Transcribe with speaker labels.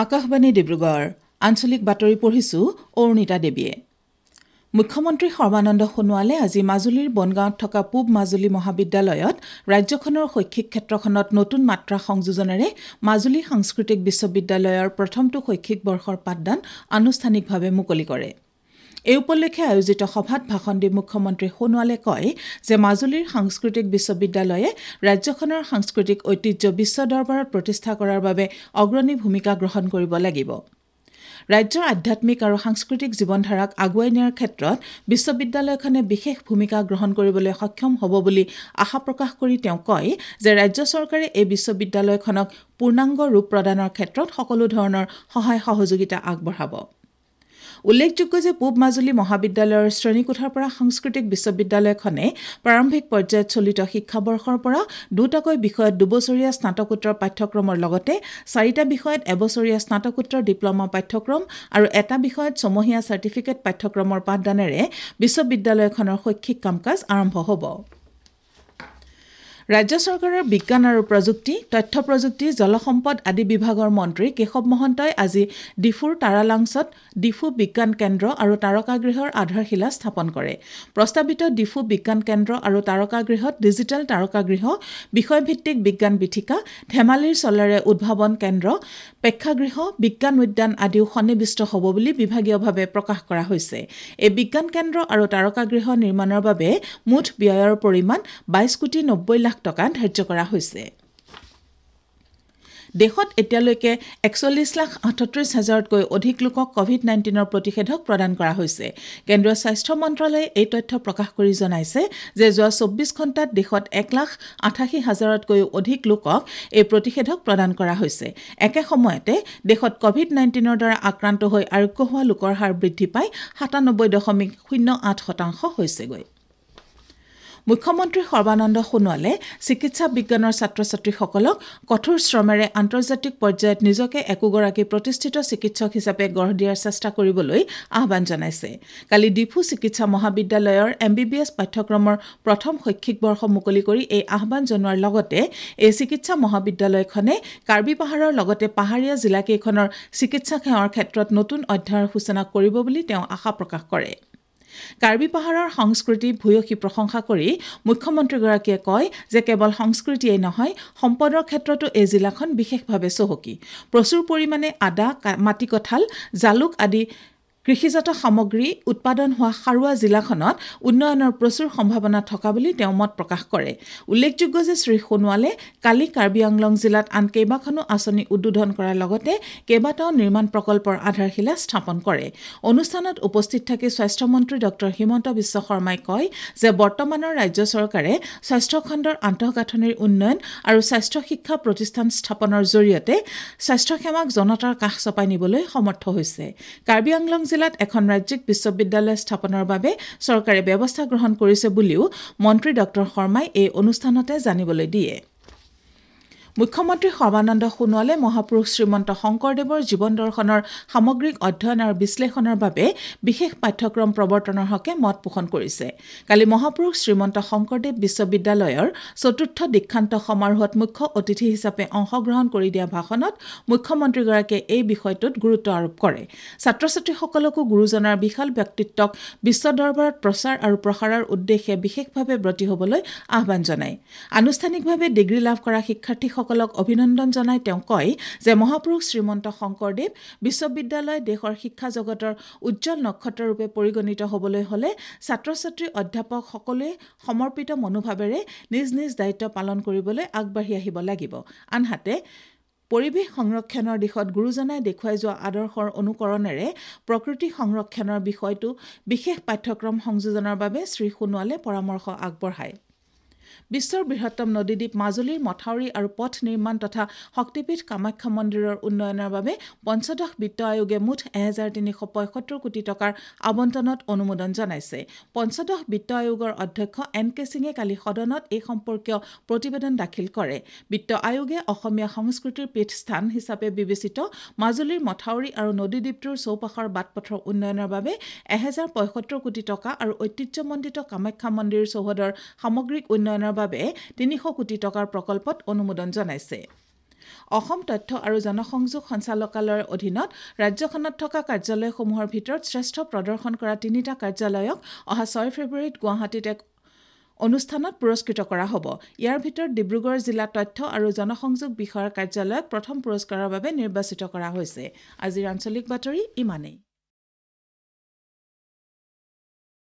Speaker 1: আকাশবাণী ডিব্ৰুগড় আঞ্চলিক বাতৰি পঢ়িছোঁ অৰুণিতা দেৱীয়ে মুখ্যমন্ত্ৰী সৰ্বানন্দ সোণোৱালে আজি মাজুলীৰ বনগাঁৱত থকা পূব মাজুলী মহাবিদ্যালয়ত ৰাজ্যখনৰ শৈক্ষিক ক্ষেত্ৰখনত নতুন মাত্ৰা সংযোজনেৰে মাজুলী সাংস্কৃতিক বিশ্ববিদ্যালয়ৰ প্ৰথমটো শৈক্ষিক বৰ্ষৰ পাঠদান আনুষ্ঠানিকভাৱে মুকলি কৰে এই উপলক্ষে আয়োজিত সভাত ভাষণ দি মুখ্যমন্ত্ৰী সোণোৱালে কয় যে মাজুলীৰ সাংস্কৃতিক বিশ্ববিদ্যালয়ে ৰাজ্যখনৰ সাংস্কৃতিক ঐতিহ্য বিশ্ব দৰবাৰত প্ৰতিষ্ঠা কৰাৰ বাবে অগ্ৰণী ভূমিকা গ্ৰহণ কৰিব লাগিব ৰাজ্যৰ আধ্যামিক আৰু সাংস্কৃতিক জীৱনধাৰাক আগুৱাই নিয়াৰ ক্ষেত্ৰত বিশ্ববিদ্যালয়খনে বিশেষ ভূমিকা গ্ৰহণ কৰিবলৈ সক্ষম হ'ব বুলি আশা প্ৰকাশ কৰি তেওঁ কয় যে ৰাজ্য চৰকাৰে এই বিশ্ববিদ্যালয়খনক পূৰ্ণাংগ ৰূপ প্ৰদানৰ ক্ষেত্ৰত সকলো ধৰণৰ সহায় সহযোগিতা আগবঢ়াব উল্লেখযোগ্য যে পূব মাজুলী মহাবিদ্যালয়ৰ শ্ৰেণীকোঠাৰ পৰা সাংস্কৃতিক বিশ্ববিদ্যালয়খনে প্ৰাৰম্ভিক পৰ্যায়ত চলিত শিক্ষাবৰ্ষৰ পৰা দুটাকৈ বিষয়ত দুবছৰীয়া স্নাতকোত্তৰ পাঠ্যক্ৰমৰ লগতে চাৰিটা বিষয়ত এবছৰীয়া স্নাতকোত্তৰ ডিপ্লমা পাঠ্যক্ৰম আৰু এটা বিষয়ত ছমহীয়া চাৰ্টিফিকেট পাঠ্যক্ৰমৰ পাঠদানেৰে বিশ্ববিদ্যালয়খনৰ শৈক্ষিক কাম কাজ আৰম্ভ হ'ব ৰাজ্য চৰকাৰৰ বিজ্ঞান আৰু প্ৰযুক্তি তথ্য প্ৰযুক্তি জলসম্পদ আদি বিভাগৰ মন্ত্ৰী কেশৱ মহন্তই আজি ডিফুৰ তাৰালাংছত ডিফু বিজ্ঞান কেন্দ্ৰ আৰু তাৰকাগৃহৰ আধাৰশিলা স্থাপন কৰে প্ৰস্তাৱিত ডিফু বিজ্ঞান কেন্দ্ৰ আৰু তাৰকাগৃহত ডিজিটেল তাৰকাগৃহ বিষয়ভিত্তিক বিজ্ঞান বিথিকা ধেমালিৰ চলেৰে উদ্ভাৱন কেন্দ্ৰ প্ৰেক্ষাগৃহ বিজ্ঞান উদ্যান আদিও সন্নিৱিষ্ট হ'ব বুলি বিভাগীয়ভাৱে প্ৰকাশ কৰা হৈছে এই বিজ্ঞান কেন্দ্ৰ আৰু তাৰকাগৃহ নিৰ্মাণৰ বাবে মুঠ ব্যয়ৰ পৰিমাণ বাইছ কোটি নব্বৈ লাখ টকা ধাৰ্য কৰা হৈছে দেশত এতিয়ালৈকে একচল্লিছ লাখ আঠত্ৰিছ হাজাৰতকৈ অধিক লোকক কভিড নাইণ্টিনৰ প্ৰতিষেধক প্ৰদান কৰা হৈছে কেন্দ্ৰীয় স্বাস্থ্য মন্ত্ৰালয়ে এই তথ্য প্ৰকাশ কৰি জনাইছে যে যোৱা চৌব্বিছ ঘণ্টাত দেশত এক লাখ আঠাশী হাজাৰতকৈও অধিক লোকক এই প্ৰতিষেধক প্ৰদান কৰা হৈছে একে সময়তে দেশত কভিড নাইণ্টিনৰ দ্বাৰা আক্ৰান্ত হৈ আৰোগ্য হোৱা লোকৰ হাৰ বৃদ্ধি পাই সাতানব্বৈ দশমিক শূন্য আঠ শতাংশ হৈছেগৈ মুখ্যমন্ত্ৰী সৰ্বানন্দ সোণোৱালে চিকিৎসা বিজ্ঞানৰ ছাত্ৰ ছাত্ৰীসকলক কঠোৰ শ্ৰমেৰে আন্তৰ্জাতিক পৰ্যায়ত নিজকে একোগৰাকী প্ৰতিষ্ঠিত চিকিৎসক হিচাপে গঢ় দিয়াৰ চেষ্টা কৰিবলৈ আহান জনাইছে কালি ডিফু চিকিৎসা মহাবিদ্যালয়ৰ এম বি বি এছ পাঠ্যক্ৰমৰ প্ৰথম শৈক্ষিক বৰ্ষ মুকলি কৰি এই আহান জনোৱাৰ লগতে এই চিকিৎসা মহাবিদ্যালয়খনে কাৰ্বি পাহাৰৰ লগতে পাহাৰীয়া জিলাকেইখনৰ চিকিৎসা সেৱাৰ ক্ষেত্ৰত নতুন অধ্যায়ৰ সূচনা কৰিব বুলি তেওঁ আশা প্ৰকাশ কৰে কাৰ্বি পাহাৰৰ সংস্কৃতি ভূয়সী প্ৰশংসা কৰি মুখ্যমন্ত্ৰীগৰাকীয়ে কয় যে কেৱল সংস্কৃতিয়েই নহয় সম্পদৰ ক্ষেত্ৰতো এই জিলাখন বিশেষভাৱে চহকী প্ৰচুৰ পৰিমাণে আদা মাটি কঁঠাল জালুক আদি কৃষিজাত সামগ্ৰী উৎপাদন হোৱা সাৰুৱা জিলাখনত উন্নয়নৰ প্ৰচুৰ সম্ভাৱনা থকা বুলি তেওঁ মত প্ৰকাশ কৰে উল্লেখযোগ্য যে শ্ৰীসোণোৱালে কালি কাৰ্বি আংলং জিলাত আন কেইবাখনো আঁচনি উদ্বোধন কৰাৰ লগতে কেইবাটাও নিৰ্মাণ প্ৰকল্পৰ আধাৰশিলা স্থাপন কৰে অনুষ্ঠানত উপস্থিত থাকি স্বাস্থ্যমন্ত্ৰী ডঃ হিমন্ত বিশ্ব শৰ্মাই কয় যে বৰ্তমানৰ ৰাজ্য চৰকাৰে স্বাস্থ্য খণ্ডৰ আন্তঃগাঁথনিৰ উন্নয়ন আৰু স্বাস্থ্য শিক্ষা প্ৰতিষ্ঠান স্থাপনৰ জৰিয়তে স্বাস্থ্যসেৱাক জনতাৰ কাষ চপাই নিবলৈ সমৰ্থ হৈছে জিলাত এখন ৰাজ্যিক বিশ্ববিদ্যালয় স্থাপনৰ বাবে চৰকাৰে ব্যৱস্থা গ্ৰহণ কৰিছে বুলিও মন্ত্ৰী ডঃ শৰ্মাই এই অনুষ্ঠানতে জানিবলৈ দিয়ে মুখ্যমন্ত্ৰী সৰ্বানন্দ সোণোৱালে মহাপুৰুষ শ্ৰীমন্ত শংকৰদেৱৰ জীৱন দৰ্শনৰ সামগ্ৰিক অধ্যয়ন আৰু বিশ্লেষণৰ বাবে বিশেষ পাঠ্যক্ৰম প্ৰৱৰ্তনৰ হকে মত পোষণ কৰিছে কালি মহাপুৰুষ শ্ৰীমন্ত শংকৰদেৱ বিশ্ববিদ্যালয়ৰ চতুৰ্থ দীক্ষান্ত সমাৰোহত মুখ্য অতিথি হিচাপে অংশগ্ৰহণ কৰি দিয়া ভাষণত মুখ্যমন্ত্ৰীগৰাকীয়ে এই বিষয়টোত গুৰুত্ব আৰোপ কৰে ছাত্ৰ ছাত্ৰীসকলকো গুৰুজনাৰ বিশাল ব্যক্তিত্বক বিশ্ব দৰবাৰত প্ৰচাৰ আৰু প্ৰসাৰৰ উদ্দেশ্যে বিশেষভাৱে ব্ৰতী হ'বলৈ আহান জনায় আনুষ্ঠানিকভাৱে ডিগ্ৰী লাভ কৰা শিক্ষাৰ্থীসকল শিক্ষকসকলক অভিনন্দন জনাই তেওঁ কয় যে মহাপুৰুষ শ্ৰীমন্ত শংকৰদেৱ বিশ্ববিদ্যালয় দেশৰ শিক্ষা জগতৰ উজ্জ্বল নক্ষত্ৰৰূপে পৰিগণিত হ'বলৈ হ'লে ছাত্ৰ ছাত্ৰী অধ্যাপক সকলোৱে সমৰ্পিত মনোভাৱেৰে নিজ নিজ দায়িত্ব পালন কৰিবলৈ আগবাঢ়ি আহিব লাগিব আনহাতে পৰিৱেশ সংৰক্ষণৰ দিশত গুৰুজনাই দেখুৱাই যোৱা আদৰ্শৰ অনুকৰণেৰে প্ৰকৃতি সংৰক্ষণৰ বিষয়টো বিশেষ পাঠ্যক্ৰম সংযোজনৰ বাবে শ্ৰীসোণোৱালে পৰামৰ্শ আগবঢ়ায় বিশ্বৰ বৃহত্তম নদীদ্বীপ মাজুলীৰ মথাউৰি আৰু পথ নিৰ্মাণ তথা শক্তিপীঠ কামাখ্যা মন্দিৰৰ উন্নয়নৰ বাবে পঞ্চদশ বিত্ত আয়োগে মুঠ এহেজাৰ তিনিশ পঁয়সত্তৰ কোটি টকাৰ আৱণ্টনত অনুমোদন জনাইছে পঞ্চদশ বিত্ত আয়োগৰ অধ্যক্ষ এন কে সিঙে কালি সদনত এই সম্পৰ্কীয় প্ৰতিবেদন দাখিল কৰে বিত্ত আয়োগে অসমীয়া সংস্কৃতিৰ পীঠস্থান হিচাপে বিবেচিত মাজুলীৰ মথাউৰি আৰু নদীদ্বীপটোৰ চৌপাশৰ বাট পথৰ উন্নয়নৰ বাবে এহেজাৰ পঁয়সত্তৰ কোটি টকা আৰু ঐতিহ্যমণ্ডিত কামাখ্যা মন্দিৰ চৌহদৰ সামগ্ৰিক উন্নয়ন উন্নয়নৰ বাবে তিনিশ কোটি টকাৰ প্ৰকল্পত অনুমোদন জনাইছে অসম তথ্য আৰু জনসংযোগ সঞ্চালকালয়ৰ অধীনত ৰাজ্যখনত থকা কাৰ্যালয়সমূহৰ ভিতৰত শ্ৰেষ্ঠ প্ৰদৰ্শন কৰা তিনিটা কাৰ্যালয়ক অহা ছয় ফেব্ৰুৱাৰীত গুৱাহাটীত এক অনুষ্ঠানত পুৰস্কৃত কৰা হ'ব ইয়াৰ ভিতৰত ডিব্ৰুগড় জিলা তথ্য আৰু জনসংযোগ বিষয়াৰ কাৰ্যালয়ক প্ৰথম পুৰস্কাৰৰ বাবে নিৰ্বাচিত কৰা হৈছে আজিৰ আঞ্চলিক বাতৰি ইমানেই